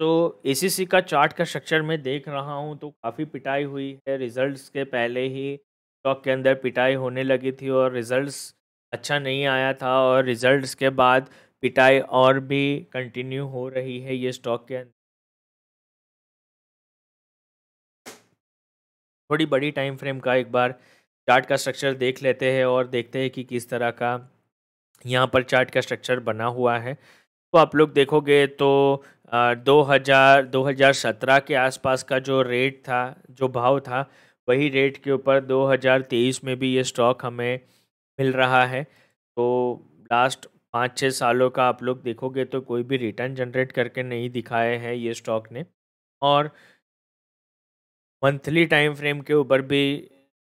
तो ए का चार्ट का स्ट्रक्चर मैं देख रहा हूँ तो काफ़ी पिटाई हुई है रिजल्ट्स के पहले ही स्टॉक के अंदर पिटाई होने लगी थी और रिजल्ट्स अच्छा नहीं आया था और रिजल्ट्स के बाद पिटाई और भी कंटिन्यू हो रही है ये स्टॉक के अंदर थोड़ी बड़ी टाइम फ्रेम का एक बार चार्ट का स्ट्रक्चर देख लेते हैं और देखते हैं कि किस तरह का यहाँ पर चार्ट का स्ट्रक्चर बना हुआ है तो आप लोग देखोगे तो दो हज़ार दो हज़ार सत्रह के आसपास का जो रेट था जो भाव था वही रेट के ऊपर दो हज़ार तेईस में भी ये स्टॉक हमें मिल रहा है तो लास्ट पाँच छः सालों का आप लोग देखोगे तो कोई भी रिटर्न जनरेट करके नहीं दिखाए हैं ये स्टॉक ने और मंथली टाइम फ्रेम के ऊपर भी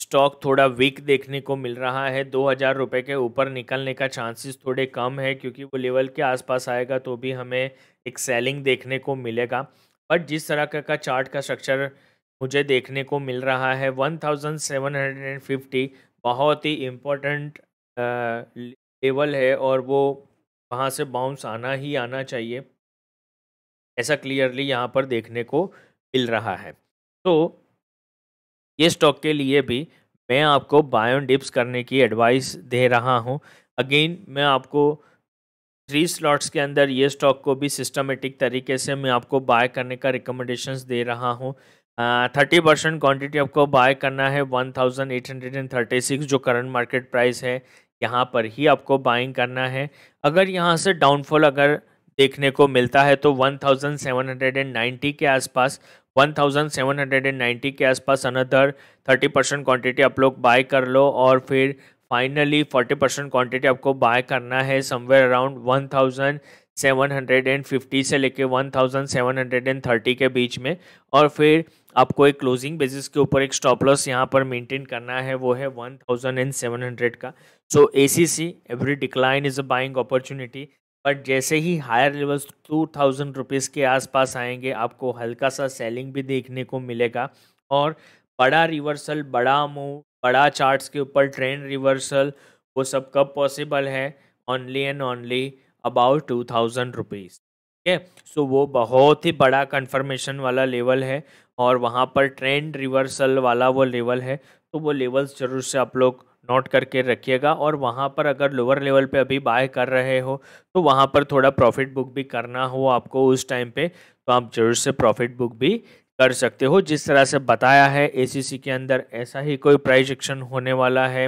स्टॉक थोड़ा वीक देखने को मिल रहा है दो हज़ार रुपये के ऊपर निकलने का चांसेस थोड़े कम है क्योंकि वो लेवल के आसपास आएगा तो भी हमें एक सेलिंग देखने को मिलेगा बट जिस तरह का, का चार्ट का स्ट्रक्चर मुझे देखने को मिल रहा है one thousand seven hundred and fifty बहुत ही इम्पोर्टेंट लेवल है और वो वहाँ से बाउंस आना ही आना चाहिए ऐसा क्लियरली यहाँ पर देखने को मिल रहा है तो ये स्टॉक के लिए भी मैं आपको बाय ऑन डिप्स करने की एडवाइस दे रहा हूँ अगेन मैं आपको थ्री स्लॉट्स के अंदर ये स्टॉक को भी सिस्टमेटिक तरीके से मैं आपको बाय करने का रिकमेंडेशंस दे रहा हूँ थर्टी परसेंट क्वान्टिटी आपको बाय करना है one thousand eight hundred and thirty six जो करंट मार्केट प्राइस है यहाँ पर ही आपको बाइंग करना है अगर यहाँ से डाउनफॉल अगर देखने को मिलता है तो one thousand seven hundred and ninety के आसपास 1790 के आसपास अनदर 30 परसेंट क्वान्टिटी आप लोग बाय कर लो और फिर फाइनली 40 परसेंट क्वान्टिटी आपको बाय करना है समवेयर अराउंड 1750 से लेके 1730 के बीच में और फिर आपको एक क्लोजिंग बेसिस के ऊपर एक स्टॉप लॉस यहाँ पर मेंटेन करना है वो है 1700 का so A C C every decline is a buying opportunity but जैसे ही higher levels two thousand rupees के आसपास आएंगे आपको हल्का सा सेलिंग भी देखने को मिलेगा और बड़ा रिवर्सल बड़ा मूव बड़ा चार्ट्स के ऊपर ट्रेंड रिवर्सल वो सब कब पॉसिबल है only and only about two thousand rupees ठीक है सो वो बहुत ही बड़ा कन्फर्मेशन वाला लेवल है और वहाँ पर ट्रेंड रिवर्सल वाला वो लेवल है तो वो लेवल्स ज़रूर से आप लोग नोट करके रखिएगा और वहाँ पर अगर लोअर लेवल पे अभी बाय कर रहे हो तो वहाँ पर थोड़ा प्रॉफिट बुक भी करना हो आपको उस टाइम पे तो आप ज़रूर से प्रॉफिट बुक भी कर सकते हो जिस तरह से बताया है एसीसी के अंदर ऐसा ही कोई प्राइज एक्शन होने वाला है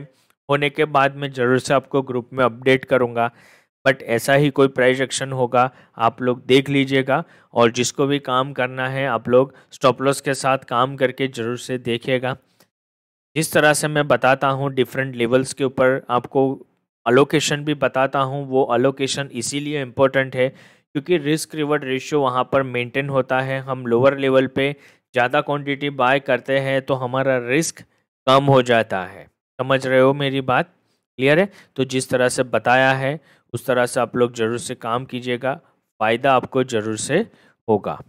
होने के बाद मैं ज़रूर से आपको ग्रुप में अपडेट करूँगा बट ऐसा ही कोई प्राइज एक्शन होगा आप लोग देख लीजिएगा और जिसको भी काम करना है आप लोग स्टॉप लॉस के साथ काम करके ज़रूर से देखिएगा जिस तरह से मैं बताता हूँ डिफरेंट लेवल्स के ऊपर आपको अलोकेशन भी बताता हूँ वो अलोकेशन इसीलिए इम्पोर्टेंट है क्योंकि रिस्क रिवर्ड रेशियो वहाँ पर मेंटेन होता है हम लोअर लेवल पे ज़्यादा क्वांटिटी बाय करते हैं तो हमारा रिस्क कम हो जाता है समझ रहे हो मेरी बात क्लियर है तो जिस तरह से बताया है उस तरह से आप लोग ज़रूर से काम कीजिएगा फ़ायदा आपको ज़रूर से होगा